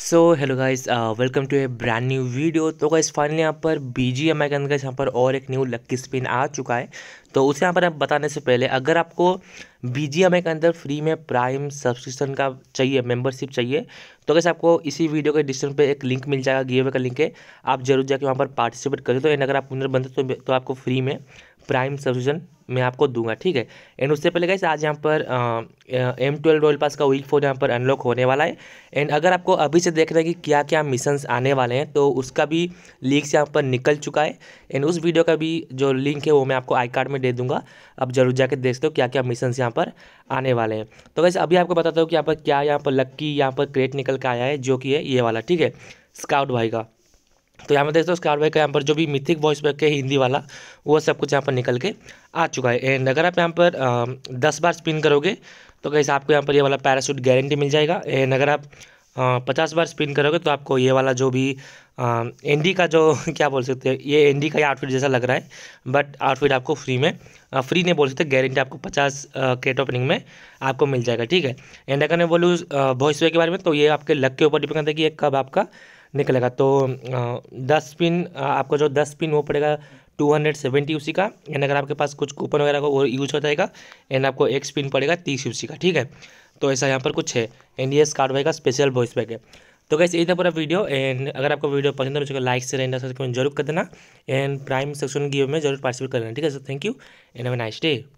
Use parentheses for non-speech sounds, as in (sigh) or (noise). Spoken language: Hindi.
so hello guys welcome to a brand new video तो गाइस फाइनली यहाँ पर बी जी एम आई के अंदर यहाँ पर और एक न्यू लक्की स्पिन आ चुका है तो उसे यहाँ पर आप बताने से पहले अगर आपको बी जी एम आई के अंदर फ्री में प्राइम सब्सक्रिप्शन का चाहिए मेंबरशिप चाहिए तो कैसे आपको इसी वीडियो के डिस्क्रिप्शन पे एक लिंक मिल जाएगा गिवे का लिंक है आप जरूर जाके वहाँ पर पार्टिसिपेट करें तो अगर आप बनते तो, तो आपको फ्री में प्राइम सोल्यूशन मैं आपको दूंगा ठीक है एंड उससे पहले गाइस आज यहाँ पर एम ट्वेल्व रॉयल पास का वीक फोर यहाँ पर अनलॉक होने वाला है एंड अगर आपको अभी से देख रहे हैं कि क्या क्या मिशंस आने वाले हैं तो उसका भी लिंक्स यहाँ पर निकल चुका है एंड उस वीडियो का भी जो लिंक है वो मैं आपको आई कार्ड में दे दूँगा आप जरूर जाकर देख दो हो क्या क्या मिशन यहाँ पर आने वाले हैं तो वैसे अभी आपको बताता हूँ कि यहाँ पर क्या यहाँ पर लक्की यहाँ पर क्रेट निकल के आया है जो कि है ये वाला ठीक है स्काउट भाई का तो यहाँ पर देखते हो स्कार का यहाँ पर जो भी मिथिक वॉइस बैक है हिंदी वाला वो सब कुछ यहाँ पर निकल के आ चुका है एंड अगर आप यहाँ पर दस बार स्पिन करोगे तो कैसे आपको यहाँ पर ये वाला पैराशूट गारंटी मिल जाएगा एंड अगर आप पचास बार स्पिन करोगे तो आपको ये वाला जो भी एनडी का जो (laughs) क्या बोल सकते हैं ये एनडी का ही आउटफिट जैसा लग रहा है बट आउटफिट आपको फ्री में फ्री नहीं बोल सकते गारंटी आपको पचास क्रेट ओपनिंग में आपको मिल जाएगा ठीक है एंड अगर मैं बोलूँ वॉइस वे के बारे में तो ये आपके लक के ऊपर डिपेंड करता है कि कब आपका निकलेगा तो दस पिन आपको जो दस पिन वो पड़ेगा टू हंड्रेड सेवेंटी उसी का एंड अगर आपके पास कुछ कूपन वगैरह का वो यूज हो जाएगा एंड आपको एक स्पिन पड़ेगा तीस उसी का ठीक है तो ऐसा यहाँ पर कुछ है एंड ये स्कार्ट भाई का स्पेशल वॉइस बैग है तो कैसे यही था पूरा वीडियो एंड अगर आपको वीडियो पसंद है मुझे लाइक से एंड सब्सक्राइब जरूर कर देना एंड प्राइम सेक्शन गिव में जरूर पार्टिसिपेट कर ठीक है sir thank you and have nice day